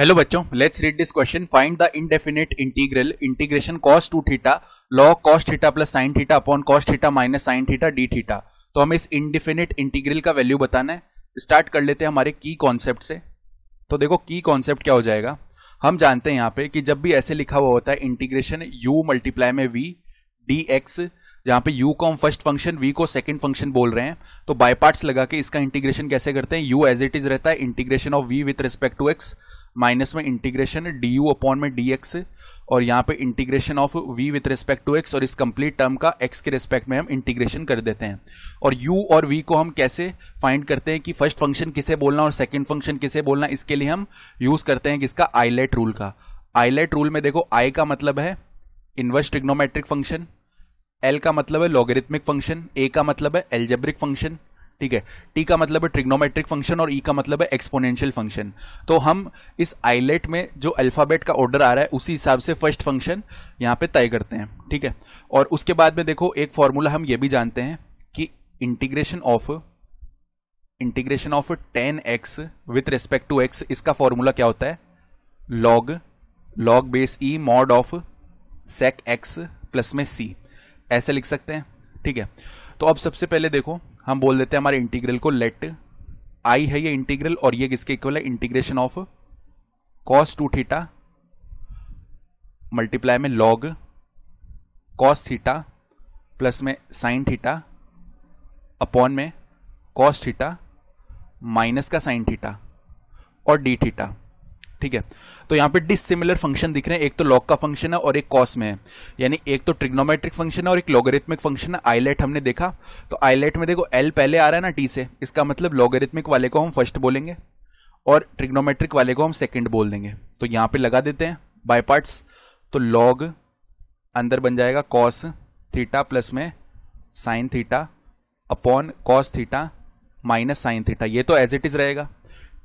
hello बच्चों let's read this question find the indefinite integral integration cos two theta log cos theta plus sine theta upon cos theta minus sine theta d theta तो हमें इस indefinite integral का value बताना है start कर लेते हैं हमारे की कॉन्सेप्ट से तो देखो की कॉन्सेप्ट क्या हो जाएगा हम जानते हैं यहाँ पे कि जब भी ऐसे लिखा हुआ होता है इंटीग्रेशन यू मल्टीप्लाई में वी डी एक्स जहां पे यू को हम फर्स्ट फंक्शन वी को सेकंड फंक्शन बोल रहे हैं तो बाय लगा के इसका इंटीग्रेशन कैसे करते हैं यू एज इट इज रहता है integration of v with respect to x minus में इंटीग्रेशन डी यू अपॉन में डी एक्स और यहाँ पे integration of v with respect to x और इस कंप्लीट टर्म का एक्स के रिस्पेक्ट में हम इंटीग्रेशन कर देते हैं और यू और वी को हम कैसे फाइंड करते हैं कि फर्स्ट फंक्शन किसे बोलना और सेकेंड फंक्शन किसे बोलना इसके लिए हम यूज़ करते हैं किसका आईलेट रूल का आईलेट रूल में देखो आई का मतलब है इन्वर्स ट्रिग्नोमेट्रिक फंक्शन एल का मतलब है लॉगरिथमिक फंक्शन ए का मतलब है एल्जेब्रिक फंक्शन ठीक है टी का मतलब है ट्रिग्नोमेट्रिक फंक्शन और ई e का मतलब है एक्सपोनेंशियल फंक्शन तो हम इस आईलेट में जो अल्फ़ाबेट का ऑर्डर आ रहा है उसी हिसाब से फर्स्ट फंक्शन यहाँ पे तय करते हैं ठीक है और उसके बाद में देखो एक फॉर्मूला हम ये भी जानते हैं कि integration of integration of tan x with respect to x इसका फॉर्मूला क्या होता है log log base e mod of sec x plus में सी ऐसे लिख सकते हैं ठीक है तो अब सबसे पहले देखो हम बोल देते हैं हमारे इंटीग्रल को लेट आई है ये इंटीग्रल और ये किसके इक्वल है integration of cos two theta multiply में लॉग कॉस थीटा प्लस में साइन थीटा अपॉन में कॉस थीटा माइनस का साइन थीटा और डी थीटा ठीक है तो यहाँ पे डिसिमिलर फंक्शन दिख रहे हैं एक तो लॉग का फंक्शन है और एक कॉस में है यानी एक तो ट्रिग्नोमेट्रिक फंक्शन है और एक लॉगरिथमिक फंक्शन है आईलेट हमने देखा तो आईलेट में देखो एल पहले आ रहा है ना टी से इसका मतलब लॉगरिथमिक वाले को हम फर्स्ट बोलेंगे और ट्रिग्नोमेट्रिक वाले को हम सेकेंड बोल देंगे तो यहाँ पर लगा देते हैं बाय पार्ट्स तो लॉग अंदर बन जाएगा कॉस थीटा प्लस में sine theta upon cos theta minus sine theta ये तो एज इट इज़ रहेगा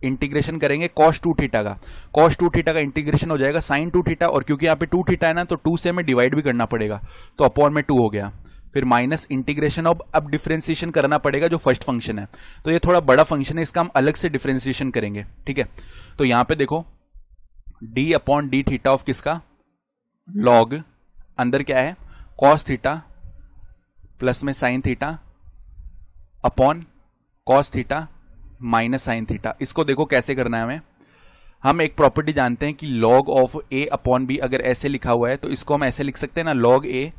इंटीग्रेशन करेंगे कॉस टू थीटा का कॉस टू थीटा का इंटीग्रेशन हो जाएगा साइन टू थीटा और क्योंकि यहाँ पे टू थीटा है ना तो टू से हमें डिवाइड भी करना पड़ेगा तो अपॉन में टू हो गया फिर माइनस इंटीग्रेशन ऑफ अब डिफ्रेंसिएशन करना पड़ेगा जो फर्स्ट फंक्शन है तो ये थोड़ा बड़ा फंक्शन है इसका हम अलग से डिफ्रेंसिएशन करेंगे ठीक है तो यहाँ पे देखो d upon d theta of किसका लॉग अंदर क्या है कॉस थीटा प्लस में sine theta upon cos theta minus sine theta इसको देखो कैसे करना है हमें हम एक प्रॉपर्टी जानते हैं कि log of A upon B अगर ऐसे लिखा हुआ है तो इसको हम ऐसे लिख सकते हैं ना log A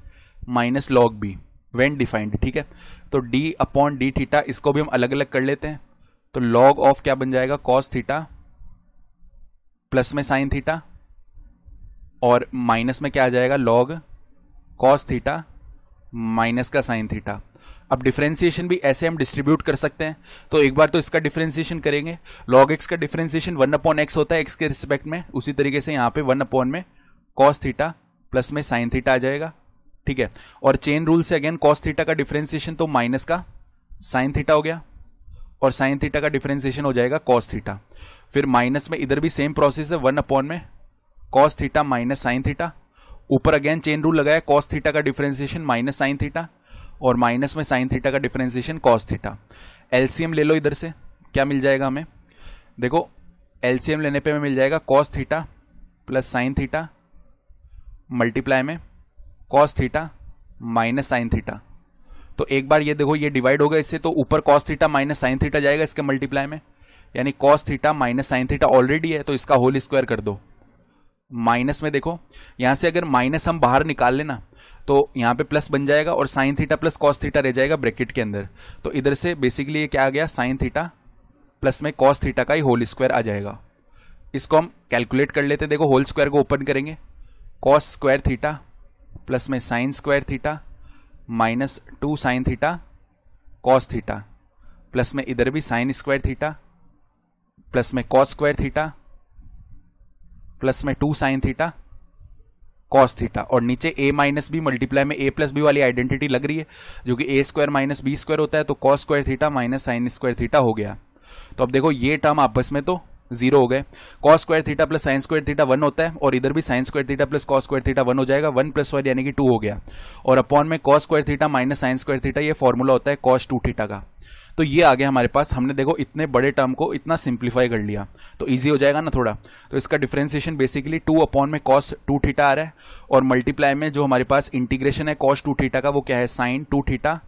minus log B when defined ठीक है तो डी अपॉन डी थीटा इसको भी हम अलग अलग कर लेते हैं तो लॉग ऑफ क्या बन जाएगा कॉस थीटा प्लस में साइन थीटा और माइनस में क्या आ जाएगा लॉग कॉस थीटा माइनस का साइन थीटा अब डिफ्रेंसिएशन भी ऐसे हम डिस्ट्रीब्यूट कर सकते हैं तो एक बार तो इसका डिफ्रेंसिएशन करेंगे लॉग एक्स का डिफ्रेंसिएशन वन अपॉन एक्स होता है एक्स के रिस्पेक्ट में उसी तरीके से यहाँ पे वन अपॉन में कॉस थीटा प्लस में साइन थीटा आ जाएगा ठीक है और चेन रूल से अगेन कॉस थीटा का डिफ्रेंसिएशन तो माइनस का साइन थीटा हो गया और साइन थीटा का डिफ्रेंसिएशन हो जाएगा कॉस थीटा फिर माइनस में इधर भी सेम प्रोसेस है वन अपॉन में cos theta minus sine theta ऊपर अगेन चेन रूल लगाया कॉस थीटा का डिफ्रेंसिएशन माइनस साइन थीटा और माइनस में साइन थीटा का डिफरेंशिएशन कॉस थीटा एलसीएम ले लो इधर से क्या मिल जाएगा हमें देखो एलसीएम लेने पे हमें मिल जाएगा cos theta plus sine theta multiply में cos theta minus sine theta तो एक बार ये देखो ये डिवाइड होगा इससे तो ऊपर cos theta minus sine theta जाएगा इसके मल्टीप्लाई में यानी cos theta minus sine theta already है तो इसका होल स्क्वायर कर दो माइनस में देखो यहां से अगर माइनस हम बाहर निकाल लेना तो यहाँ पे प्लस बन जाएगा और sine theta plus cos theta रह जाएगा ब्रैकेट के अंदर तो इधर से बेसिकली ये क्या आ गया साइन थीटा प्लस में कॉस थीटा का ही होल स्क्वायर आ जाएगा इसको हम कैलकुलेट कर लेते देखो होल स्क्वायर को ओपन करेंगे कॉस स्क्वायर थीटा प्लस में sine square theta minus two sine theta cos theta plus में इधर भी साइन स्क्वायर थीटा प्लस में कॉस स्क्वायर थीटा प्लस में two sine theta cos theta और नीचे ए माइनस बी मल्टीप्लाई में A plus B वाली आइडेंटिटी लग रही है जो कि A square minus B square होता है तो cos square theta minus sine square theta हो गया तो अब देखो ये टर्म आपस में तो जीरो हो गए cos square theta plus sine square theta one होता है और इधर भी sine square theta plus cos square theta one हो जाएगा वन प्लस वन यानी कि टू हो गया और अपॉन में cos square theta minus sine square theta ये फॉर्मूला होता है कॉस टू थीटा का तो ये आ गया हमारे पास हमने देखो इतने बड़े टर्म को इतना सिंप्लीफाई कर लिया तो ईजी हो जाएगा ना थोड़ा तो इसका डिफ्रेंसिएशन बेसिकली टू अपॉन में कॉस टू थीटा आ रहा है और मल्टीप्लाई में जो हमारे पास इंटीग्रेशन है कॉस टू थीटा का वो क्या है साइन टू थीटा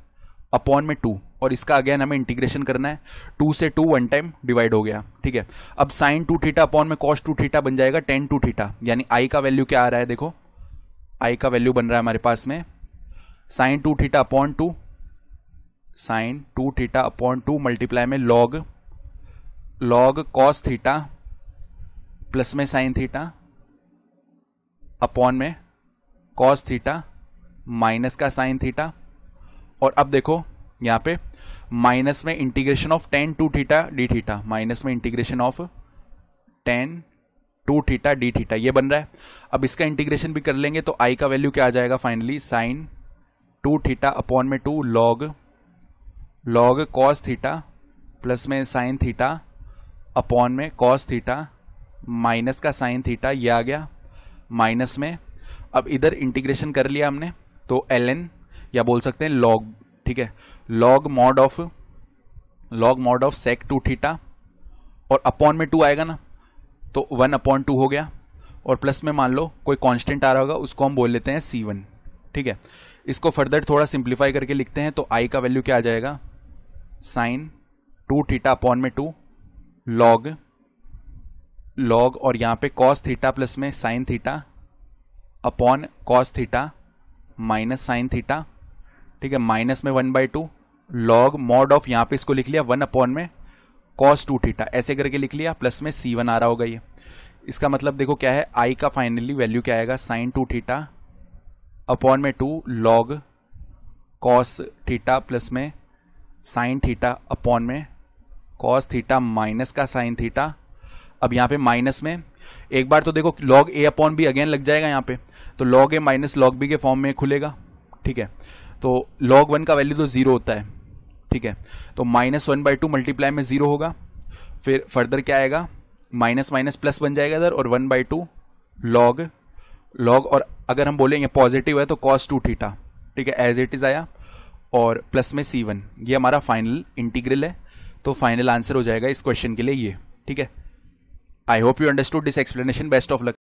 अपॉन में टू और इसका अगेन हमें इंटीग्रेशन करना है टू से टू वन टाइम डिवाइड हो गया ठीक है अब साइन टू थीटा अपॉन में कॉस टू थीटा बन जाएगा टेन टू थीटा यानी आई का वैल्यू क्या आ रहा है देखो आई का वैल्यू बन रहा है हमारे पास में sine two theta upon two sine two theta upon two multiply में log log cos theta plus में साइन थीटा अपॉन में कॉस थीटा माइनस का साइन थीटा और अब देखो यहां पे माइनस में integration of tan two theta d theta minus में integration of tan two theta d theta ये बन रहा है अब इसका इंटीग्रेशन भी कर लेंगे तो आई का वैल्यू क्या आ जाएगा finally sine two theta upon में two log log cos theta plus में साइन थीटा अपॉन में कॉस थीटा माइनस का साइन थीटा ये आ गया माइनस में अब इधर इंटीग्रेशन कर लिया हमने तो एल एन या बोल सकते हैं लॉग ठीक है log mod of log mod of sec two theta और अपॉन में टू आएगा ना तो वन अपॉन टू हो गया और प्लस में मान लो कोई कांस्टेंट आ रहा होगा उसको हम बोल लेते हैं सी वन ठीक है इसको फर्दर थोड़ा सिंप्लीफाई करके लिखते हैं तो आई का वैल्यू क्या आ जाएगा साइन टू थीटा अपॉन में टू लॉग लॉग और यहां पे कॉस थीटा प्लस में sine theta upon cos theta minus sine theta ठीक है माइनस में one by two log mod of यहां पे इसको लिख लिया वन अपॉन में कॉस टू थीटा ऐसे करके लिख लिया प्लस में सी वन आ रहा होगा ये इसका मतलब देखो क्या है आई का फाइनली वैल्यू क्या आएगा साइन टू थीटा अपॉन में two log cos theta plus में साइन थीटा अपॉन में कॉस थीटा माइनस का साइन थीटा अब यहाँ पे माइनस में एक बार तो देखो log A upon B again लग जाएगा यहाँ पे तो log A minus log B के फॉर्म में खुलेगा ठीक है तो लॉग वन का वैल्यू तो ज़ीरो होता है ठीक है तो minus one by to multiply में ज़ीरो होगा फिर फर्दर क्या आएगा माइनस माइनस प्लस बन जाएगा इधर और one by two log log और अगर हम बोलेंगे पॉजिटिव है तो कॉस टू थीटा ठीक है एज इट इज़ आया और प्लस में सी वन ये हमारा फाइनल इंटीग्रल है तो फाइनल आंसर हो जाएगा इस क्वेश्चन के लिए ये ठीक है I hope you understood this explanation best of luck